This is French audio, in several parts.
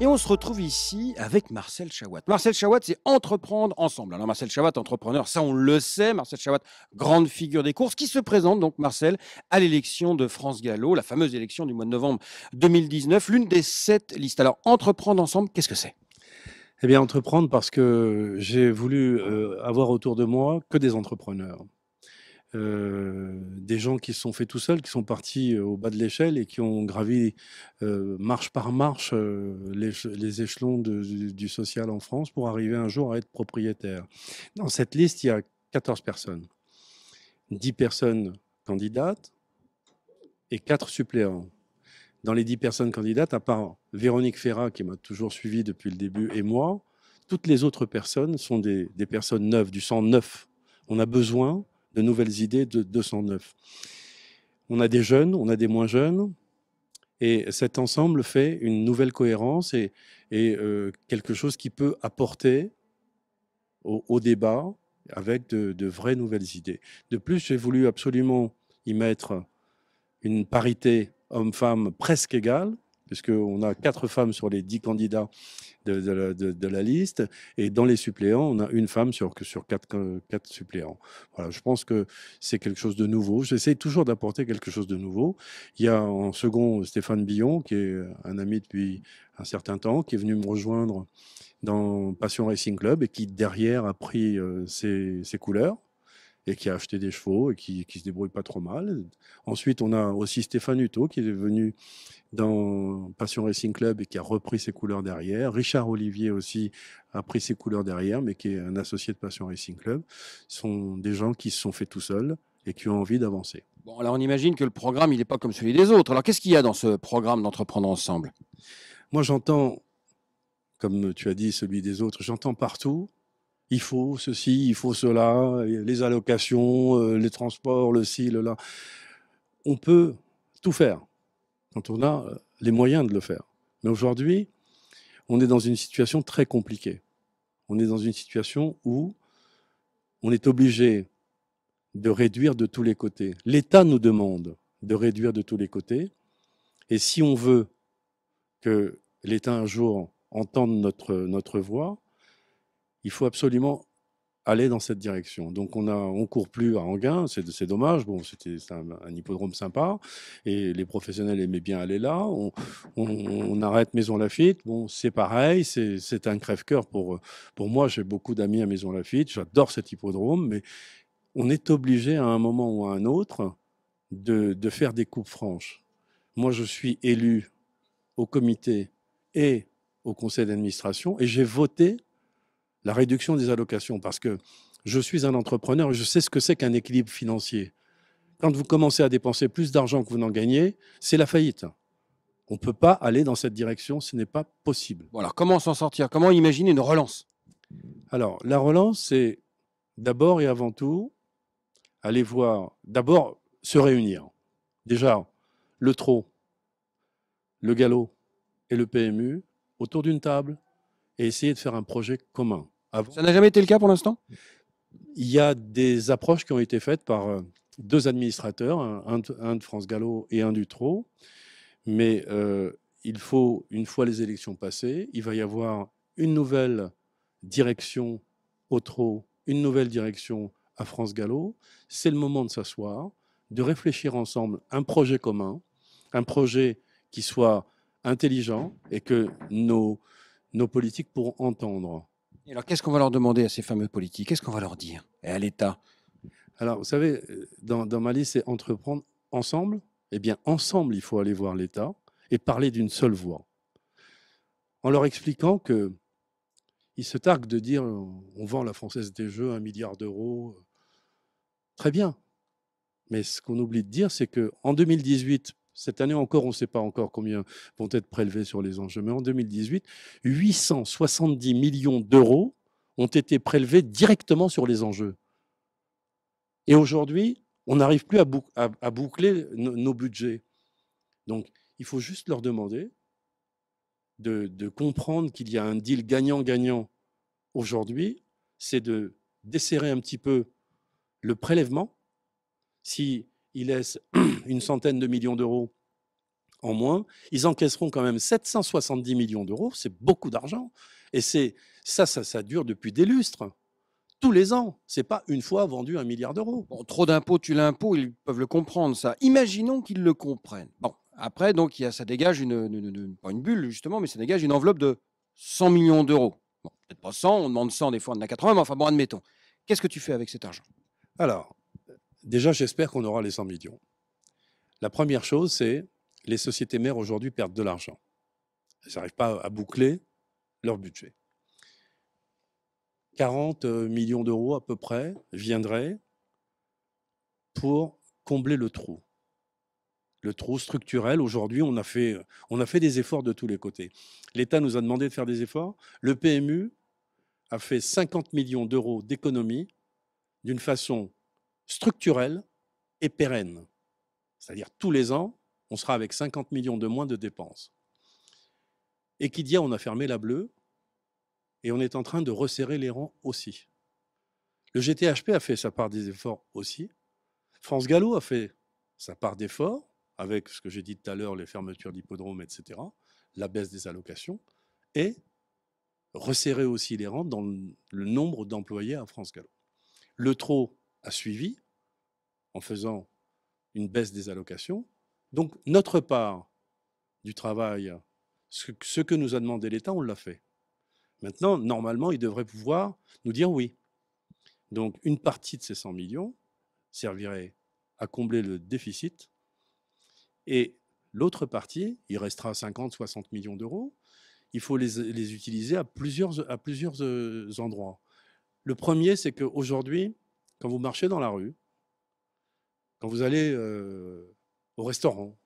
Et on se retrouve ici avec Marcel Chawat. Marcel Chawat, c'est entreprendre ensemble. Alors Marcel Chawat, entrepreneur, ça on le sait. Marcel Chawat, grande figure des courses, qui se présente donc Marcel à l'élection de France Gallo, la fameuse élection du mois de novembre 2019, l'une des sept listes. Alors entreprendre ensemble, qu'est-ce que c'est Eh bien entreprendre parce que j'ai voulu euh, avoir autour de moi que des entrepreneurs. Euh, des gens qui se sont faits tout seuls, qui sont partis euh, au bas de l'échelle et qui ont gravi euh, marche par marche les, échelons du, social en France pour arriver un jour à être propriétaire. Dans cette liste, il y a 14 personnes, 10 personnes candidates et 4 suppléants. Dans les 10 personnes candidates, à part Véronique Ferrat, qui m'a toujours suivi depuis le début, et moi, toutes les autres personnes sont des, des personnes neuves, du sang neuf. On a besoin de nouvelles idées de 209. On a des jeunes, on a des moins jeunes, et cet ensemble fait une nouvelle cohérence et, euh, quelque chose qui peut apporter au, débat avec de, de, vraies nouvelles idées. De plus, j'ai voulu absolument y mettre une parité homme-femme presque égale, puisqu'on a quatre femmes sur les dix candidats de, la liste, et dans les suppléants, on a une femme sur, sur euh, quatre, suppléants. Voilà, je pense que c'est quelque chose de nouveau. J'essaie toujours d'apporter quelque chose de nouveau. Il y a en second Stéphane Billon, qui est un ami depuis un certain temps, qui est venu me rejoindre dans Passion Racing Club et qui derrière a pris euh, ses couleurs et qui a acheté des chevaux et qui, qui se débrouille pas trop mal. Ensuite, on a aussi Stéphane Hutto qui est venu dans Passion Racing Club et qui a repris ses couleurs derrière. Richard Olivier aussi a pris ses couleurs derrière, mais qui est un associé de Passion Racing Club. Ce sont des gens qui se sont faits tout seuls et qui ont envie d'avancer. Bon, alors on imagine que le programme, il n'est pas comme celui des autres. Alors qu'est-ce qu'il y a dans ce programme d'entreprendre ensemble Moi, j'entends, comme tu as dit, celui des autres, j'entends partout il faut ceci, il faut cela, les allocations, euh, les transports, le ci, le là. On peut tout faire quand on a euh, les moyens de le faire. Mais aujourd'hui, on est dans une situation très compliquée. On est dans une situation où on est obligé de réduire de tous les côtés. L'État nous demande de réduire de tous les côtés. Et si on veut que l'État un jour entende notre, notre voix, il faut absolument aller dans cette direction. Donc on a, on court plus à Anguin, c'est dommage. Bon, c'était un, hippodrome sympa et les professionnels aimaient bien aller là. On, arrête Maison Lafitte. Bon, c'est pareil, c'est un crève-cœur pour pour moi. J'ai beaucoup d'amis à Maison Lafitte. J'adore cet hippodrome, mais on est obligé à un moment ou à un autre de, de faire des coupes franches. Moi, je suis élu au comité et au conseil d'administration et j'ai voté la réduction des allocations, parce que je suis un entrepreneur et je sais ce que c'est qu'un équilibre financier. Quand vous commencez à dépenser plus d'argent que vous n'en gagnez, c'est la faillite. On ne peut pas aller dans cette direction, ce n'est pas possible. alors comment s'en sortir Comment imaginer une relance Alors la relance, c'est d'abord et avant tout aller voir, d'abord se réunir. Déjà, le trot, le galop et le PMU autour d'une table et essayer de faire un projet commun. Ah Ça n'a jamais été le cas pour l'instant Il y a des approches qui ont été faites par euh, deux administrateurs, un, de France Gallo et un du TRO. Mais euh, il faut, une fois les élections passées, il va y avoir une nouvelle direction au TRO, une nouvelle direction à France Gallo. C'est le moment de s'asseoir, de réfléchir ensemble un projet commun, un projet qui soit intelligent et que nos, nos politiques pourront entendre alors, qu'est-ce qu'on va leur demander à ces fameux politiques Qu'est-ce qu'on va leur dire Et à l'État Alors, vous savez, euh, dans, ma liste, c'est entreprendre ensemble. Eh bien, ensemble, il faut aller voir l'État et parler d'une seule voix. En leur expliquant que ils se targuent de dire euh, on vend la Française des Jeux un milliard d'euros. Très bien. Mais ce qu'on oublie de dire, c'est qu'en 2018, cette année encore, on ne sait pas encore combien vont être prélevés sur les enjeux. Mais en 2018, 870 millions d'euros ont été prélevés directement sur les enjeux. Et aujourd'hui, on n'arrive plus à, boucler nos budgets. Donc, il faut juste leur demander de, de comprendre qu'il y a un deal gagnant-gagnant aujourd'hui, c'est de desserrer un petit peu le prélèvement. Si ils laissent une centaine de millions d'euros en moins, ils encaisseront quand même 770 millions d'euros, c'est beaucoup d'argent. Et c'est ça, ça, ça dure depuis des lustres tous les ans. C'est pas une fois vendu un milliard d'euros. trop d'impôts tu l'impôt, ils peuvent le comprendre ça. Imaginons qu'ils le comprennent. Bon, après donc il ça dégage une, bulle justement, mais ça dégage une enveloppe de 100 millions d'euros. Bon, peut-être pas 100, on demande 100 des fois, on en a 80, mais enfin bon, admettons. Qu'est-ce que tu fais avec cet argent Alors, Déjà, j'espère qu'on aura les 100 millions. La première chose, c'est les sociétés mères aujourd'hui perdent de l'argent. Elles n'arrivent pas à boucler leur budget. 40 euh, millions d'euros à peu près viendraient pour combler le trou. Le trou structurel, aujourd'hui, on, a fait, euh, on a fait des efforts de tous les côtés. L'État nous a demandé de faire des efforts. Le PMU a fait 50 millions d'euros d'économies d'une façon structurelle et pérenne. C'est-à-dire tous les ans, on sera avec 50 millions de moins de dépenses. Et qui dit on a fermé la bleue et on est en train de resserrer les rangs aussi. Le GTHP a fait sa part des efforts aussi. France Gallo a fait sa part d'efforts avec ce que j'ai dit tout à l'heure, les fermetures d'hippodromes, etc., la baisse des allocations, et resserrer aussi les rangs dans le nombre d'employés à France Gallo. Le trop a suivi en faisant une baisse des allocations. Donc notre part du travail, ce que nous a demandé l'État, on l'a fait. Maintenant, normalement, il devrait pouvoir nous dire oui. Donc une partie de ces 100 millions servirait à combler le déficit et l'autre partie, il restera 50-60 millions d'euros, il faut les, utiliser à plusieurs, à plusieurs euh, endroits. Le premier, c'est qu'aujourd'hui, quand vous marchez dans la rue, quand vous allez euh, au restaurant,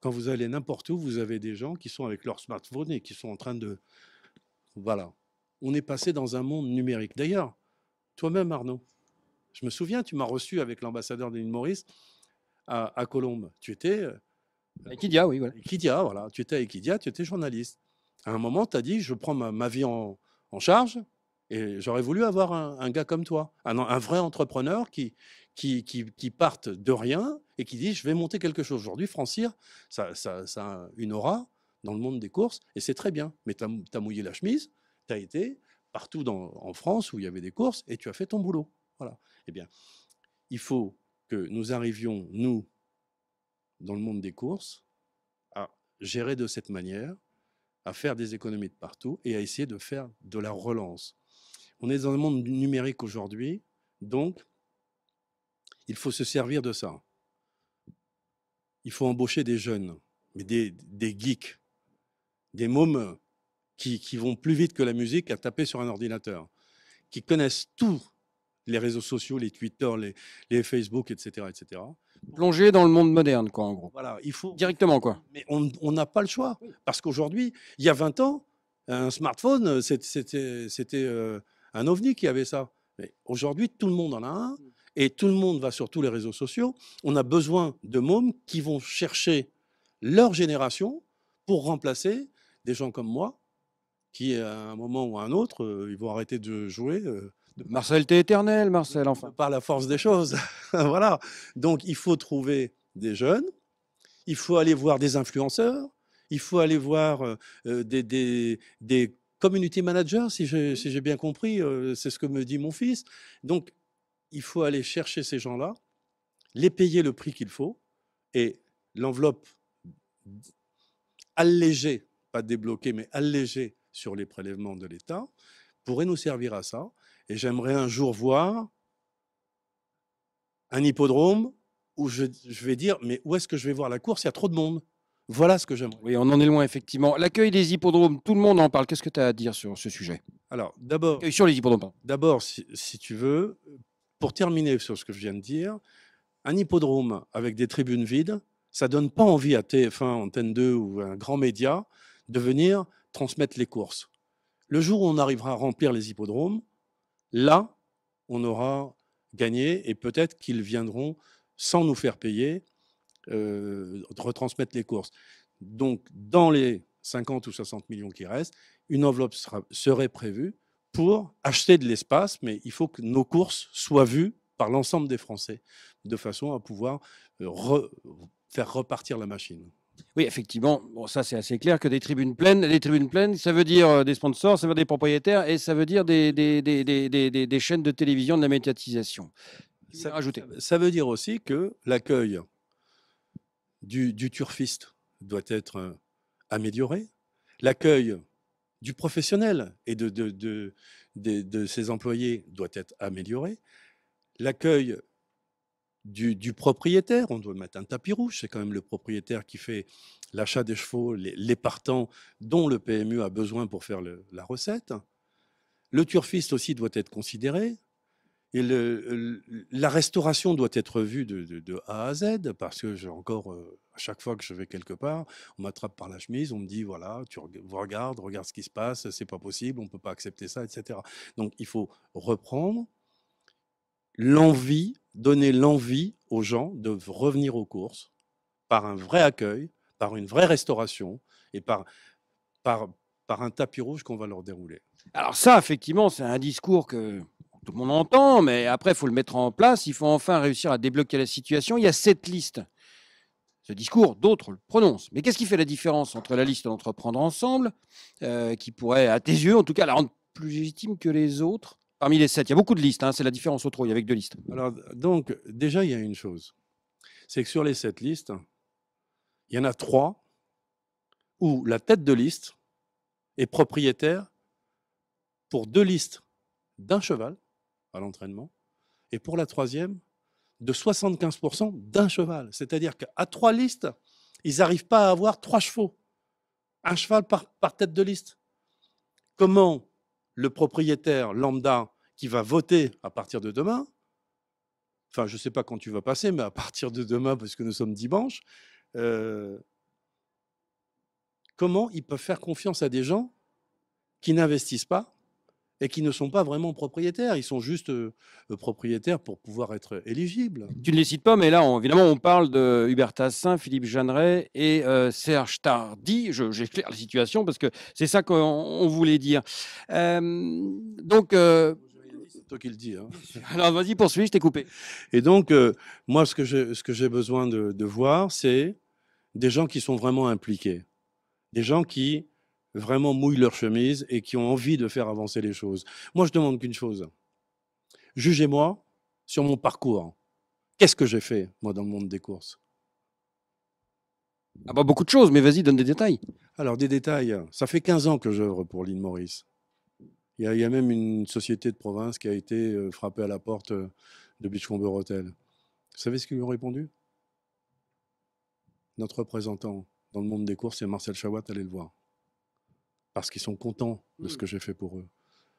quand vous allez n'importe où, vous avez des gens qui sont avec leur smartphone et qui sont en train de... Voilà. On est passé dans un monde numérique. D'ailleurs, toi-même, Arnaud, je me souviens, tu m'as reçu avec l'ambassadeur de Maurice à, à Colombes. Tu étais... Euh, Equidia, oui. Voilà. Equidia, voilà. Tu étais à Equidia, tu étais journaliste. À un moment, tu as dit, je prends ma, vie en, en charge, et j'aurais voulu avoir un, gars comme toi, un, vrai entrepreneur qui, qui, parte de rien et qui dit je vais monter quelque chose. Aujourd'hui, Francir, ça, a une aura dans le monde des courses et c'est très bien. Mais tu as, mouillé la chemise, tu as été partout en France où il y avait des courses et tu as fait ton boulot. Voilà. Eh bien, il faut que nous arrivions, nous, dans le monde des courses, à gérer de cette manière, à faire des économies de partout et à essayer de faire de la relance. On est dans un monde numérique aujourd'hui, donc il faut se servir de ça. Il faut embaucher des jeunes, mais des, des geeks, des mômes qui, vont plus vite que la musique à taper sur un ordinateur, qui connaissent tous les réseaux sociaux, les Twitter, les, Facebook, etc., etc. Plonger dans le monde moderne, quoi, en gros. Voilà, il faut... Directement, quoi. Mais on n'a pas le choix, parce qu'aujourd'hui, il y a 20 ans, un smartphone, c'était euh, un ovni qui avait ça. Mais aujourd'hui, tout le monde en a un mm. et tout le monde va sur tous les réseaux sociaux. On a besoin de mômes qui vont chercher leur génération pour remplacer des gens comme moi qui, à un moment ou à un autre, euh, ils vont arrêter de jouer. Euh, de... Marcel, t'es éternel, Marcel, enfin. Par la force des choses. voilà. Donc, il faut trouver des jeunes, il faut aller voir des influenceurs, il faut aller voir euh, des, des, des community manager, si j'ai bien compris, euh, c'est ce que me dit mon fils. Donc, il faut aller chercher ces gens-là, les payer le prix qu'il faut, et l'enveloppe allégée, pas débloquée, mais allégée sur les prélèvements de l'État, pourrait nous servir à ça. Et j'aimerais un jour voir un hippodrome où je, je vais dire, mais où est-ce que je vais voir la course Il y a trop de monde. Voilà ce que j'aimerais. Oui, on en est loin, effectivement. L'accueil des hippodromes, tout le monde en parle. Qu'est-ce que tu as à dire sur ce sujet Alors, d'abord. Sur les hippodromes, D'abord, si, tu veux, pour terminer sur ce que je viens de dire, un hippodrome avec des tribunes vides, ça donne pas envie à TF1, Antenne 2 ou un grand média de venir transmettre les courses. Le jour où on arrivera à remplir les hippodromes, là, on aura gagné et peut-être qu'ils viendront sans nous faire payer euh, retransmettre les courses. Donc, dans les 50 ou 60 millions qui restent, une enveloppe sera, serait prévue pour acheter de l'espace, mais il faut que nos courses soient vues par l'ensemble des Français, de façon à pouvoir euh, faire repartir la machine. Oui, effectivement, bon, ça c'est assez clair que des tribunes pleines, des tribunes pleines, ça veut dire euh, des sponsors, ça veut dire des propriétaires et ça veut dire des, des, chaînes de télévision de la médiatisation. Ça, ça, veut dire aussi que l'accueil du, turfiste doit être euh, amélioré. L'accueil du professionnel et de, de, ses employés doit être amélioré. L'accueil du, propriétaire, on doit mettre un tapis rouge, c'est quand même le propriétaire qui fait l'achat des chevaux, les, partants dont le PMU a besoin pour faire la recette. Le turfiste aussi doit être considéré, et la restauration doit être vue de, A à Z, parce que j'ai encore, euh, à chaque fois que je vais quelque part, on m'attrape par la chemise, on me dit, voilà, tu regardes, regarde ce qui se passe, c'est pas possible, on peut pas accepter ça, etc. Donc il faut reprendre l'envie, donner l'envie aux gens de revenir aux courses par un vrai accueil, par une vraie restauration et par, par, par un tapis rouge qu'on va leur dérouler. Alors ça, effectivement, c'est un discours que tout le monde entend, mais après, il faut le mettre en place. Il faut enfin réussir à débloquer la situation. Il y a sept listes. Ce discours, d'autres le prononcent. Mais qu'est-ce qui fait la différence entre la liste d'entreprendre ensemble, euh, qui pourrait, à tes yeux, en tout cas, la rendre plus légitime que les autres Parmi les sept, il y a beaucoup de listes. Hein. c'est la différence au eux, il y avec deux listes. Alors, donc, déjà, il y a une chose. C'est que sur les sept listes, il y en a trois où la tête de liste est propriétaire pour deux listes d'un cheval à l'entraînement. Et pour la troisième, de 75% d'un cheval. C'est-à-dire qu'à trois listes, ils n'arrivent pas à avoir trois chevaux. Un cheval par, tête de liste. Comment le propriétaire lambda qui va voter à partir de demain, enfin je ne sais pas quand tu vas passer, mais à partir de demain, parce que nous sommes dimanche, euh, comment ils peuvent faire confiance à des gens qui n'investissent pas et qui ne sont pas vraiment propriétaires. Ils sont juste euh, euh, propriétaires pour pouvoir être euh, éligibles. Tu ne les cites pas, mais là, évidemment, on parle de Hubert Tassin, Philippe Jeanneret et Serge Tardy. J'éclaire la situation parce que c'est ça qu'on voulait dire. donc. c'est toi qui le dis. Hein. Alors vas-y, poursuis, je t'ai coupé. Et donc, moi, ce que j'ai besoin de voir, c'est des gens qui sont vraiment impliqués. Des gens qui vraiment mouillent leur chemise et qui ont envie de faire avancer les choses. Moi, je demande qu'une chose. Jugez-moi sur mon parcours. Qu'est-ce que j'ai fait, moi, dans le monde des courses Ah bah, beaucoup de choses, mais vas-y, donne des détails. Alors, des détails. Ça fait 15 ans que j'œuvre pour l'île Maurice. Il y, a, même une société de province qui a été euh, frappée à la porte euh, de Beachcomber Hotel. Vous savez ce qu'ils lui ont répondu Notre représentant dans le monde des courses, c'est Marcel Chawat, allez le voir parce qu'ils sont contents de ce mm. que j'ai fait pour eux.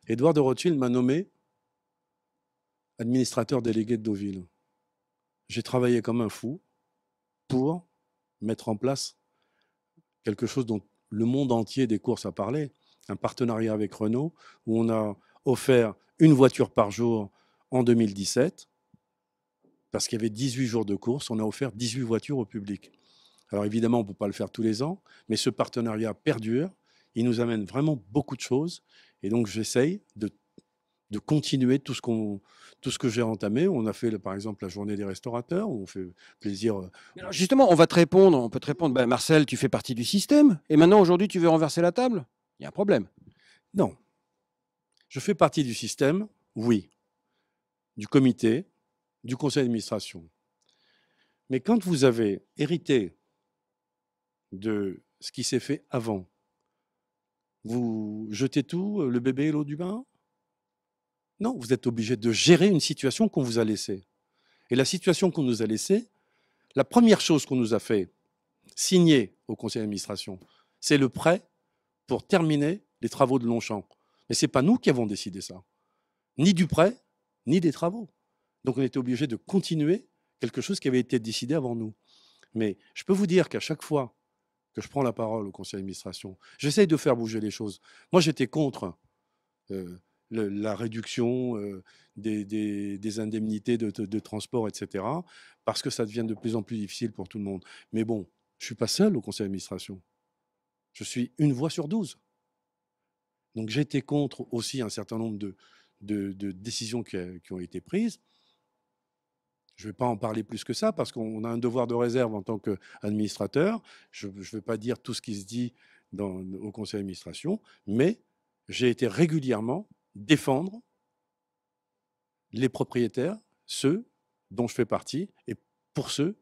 Édouard de Rothschild m'a nommé administrateur délégué de Deauville. J'ai travaillé comme un fou pour mettre en place quelque chose dont le monde entier des courses a parlé, un partenariat avec Renault, où on a offert une voiture par jour en 2017, parce qu'il y avait 18 jours de course, on a offert 18 voitures au public. Alors évidemment, on ne peut pas le faire tous les ans, mais ce partenariat perdure il nous amène vraiment beaucoup de choses. Et donc, j'essaye de, continuer tout ce, qu'on, tout ce que j'ai entamé. On a fait, par exemple, la journée des restaurateurs. on fait plaisir. Euh, justement, on va te répondre. On peut te répondre, ben, Marcel, tu fais partie du système. Et maintenant, aujourd'hui, tu veux renverser la table Il y a un problème. Non. Je fais partie du système, oui. Du comité, du conseil d'administration. Mais quand vous avez hérité de ce qui s'est fait avant, vous jetez tout, euh, le bébé et l'eau du bain Non, vous êtes obligé de gérer une situation qu'on vous a laissée. Et la situation qu'on nous a laissée, la première chose qu'on nous a fait signer au conseil d'administration, c'est le prêt pour terminer les travaux de Longchamp. Mais ce n'est pas nous qui avons décidé ça. Ni du prêt, ni des travaux. Donc on était obligé de continuer quelque chose qui avait été décidé avant nous. Mais je peux vous dire qu'à chaque fois que je prends la parole au conseil d'administration. J'essaye de faire bouger les choses. Moi, j'étais contre euh, la réduction euh, des, indemnités de, transport, etc., parce que ça devient de plus en plus difficile pour tout le monde. Mais bon, je ne suis pas seul au conseil d'administration. Je suis une voix sur douze. Donc j'étais contre aussi un certain nombre de, décisions qui ont été prises. Je ne vais pas en parler plus que ça parce qu'on a un devoir de réserve en tant qu'administrateur. Je ne vais pas dire tout ce qui se dit au conseil d'administration, mais j'ai été régulièrement défendre les propriétaires, ceux dont je fais partie, et pour ceux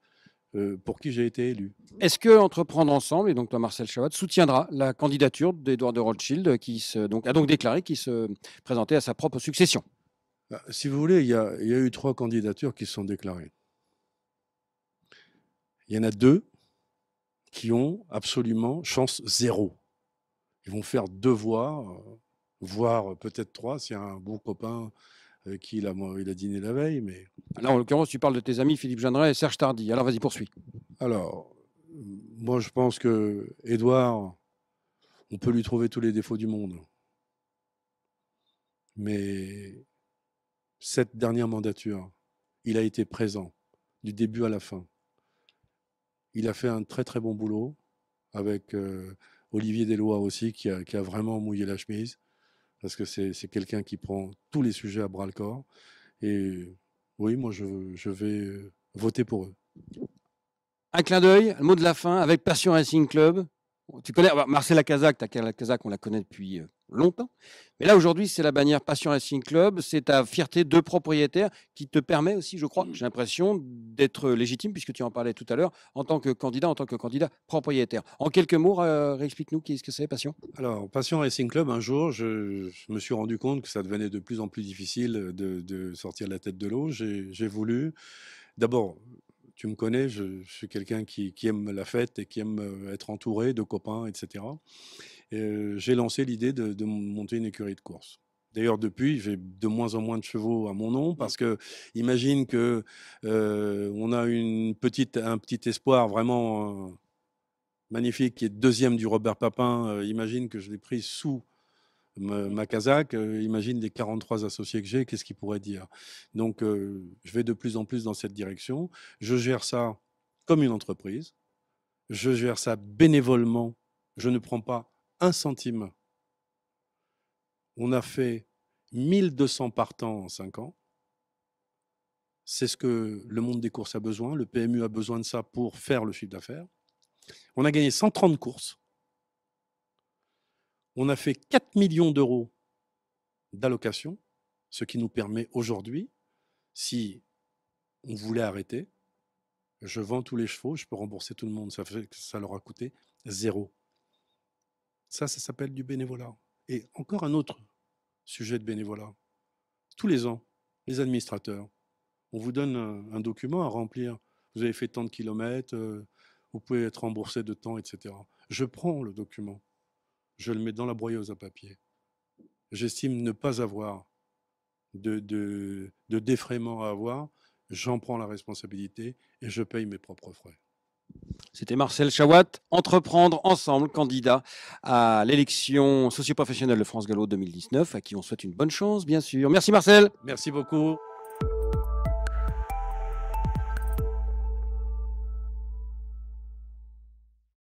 euh, pour qui j'ai été élu. Est-ce que Entreprendre Ensemble, et donc toi Marcel Chabat soutiendra la candidature d'Edouard de Rothschild, qui se, a donc déclaré qu'il se présentait à sa propre succession bah, si vous voulez, il y, a, eu trois candidatures qui se sont déclarées. Il y en a deux qui ont absolument chance zéro. Ils vont faire deux voix, euh, voire peut-être trois, s'il y a un bon copain avec euh, qui il a, dîné la veille. Mais... Là, en l'occurrence, tu parles de tes amis Philippe Jeanneret et Serge Tardy. Alors, vas-y, poursuis. Alors, moi, je pense que Édouard, on peut lui trouver tous les défauts du monde. Mais cette dernière mandature, il a été présent du début à la fin. Il a fait un très très bon boulot avec euh, Olivier Delois aussi qui a, vraiment mouillé la chemise parce que c'est quelqu'un qui prend tous les sujets à bras le corps. Et oui, moi je, vais voter pour eux. Un clin d'œil, le mot de la fin avec Passion Racing Club. Tu connais Marcel ta on la connaît depuis euh, longtemps. Mais là, aujourd'hui, c'est la bannière Passion Racing Club. C'est ta fierté de propriétaire qui te permet aussi, je crois, mmh. j'ai l'impression d'être euh, légitime, puisque tu en parlais tout à l'heure, en tant que candidat, en tant que candidat propriétaire. En quelques mots, réexplique-nous qu'est-ce que c'est Passion Alors, Passion Racing Club, un jour, je, me suis rendu compte que ça devenait de plus en plus difficile euh, de, de sortir la tête de l'eau. J'ai voulu. D'abord, tu me connais, je, suis quelqu'un qui, aime la fête et qui aime euh, être entouré de copains, etc. Et, euh, j'ai lancé l'idée de, monter une écurie de course. D'ailleurs, depuis, j'ai de moins en moins de chevaux à mon nom mmh. parce que, imagine que euh, on a une petite, un petit espoir vraiment magnifique qui est deuxième du Robert Papin. imagine que je l'ai pris sous ma, Kazakh, imagine des 43 associés que j'ai, qu'est-ce qu'il pourrait dire Donc, je vais de plus en plus dans cette direction. Je gère ça comme une entreprise. Je gère ça bénévolement. Je ne prends pas un centime. On a fait 1200 partants en 5 ans. C'est ce que le monde des courses a besoin. Le PMU a besoin de ça pour faire le chiffre d'affaires. On a gagné 130 courses. On a fait 4 millions d'euros d'allocation, ce qui nous permet aujourd'hui, si on voulait arrêter, je vends tous les chevaux, je peux rembourser tout le monde. Ça, leur a coûté zéro. Ça, ça s'appelle du bénévolat. Et encore un autre sujet de bénévolat. Tous les ans, les administrateurs, on vous donne un, document à remplir. Vous avez fait tant de kilomètres, euh, vous pouvez être remboursé de temps, etc. Je prends le document je le mets dans la broyeuse à papier. J'estime ne pas avoir de, défraiement à avoir, j'en prends la responsabilité et je paye mes propres frais. C'était Marcel Chawat, Entreprendre ensemble, candidat à l'élection socioprofessionnelle de France Gallo 2019, à qui on souhaite une bonne chance, bien sûr. Merci Marcel. Merci beaucoup.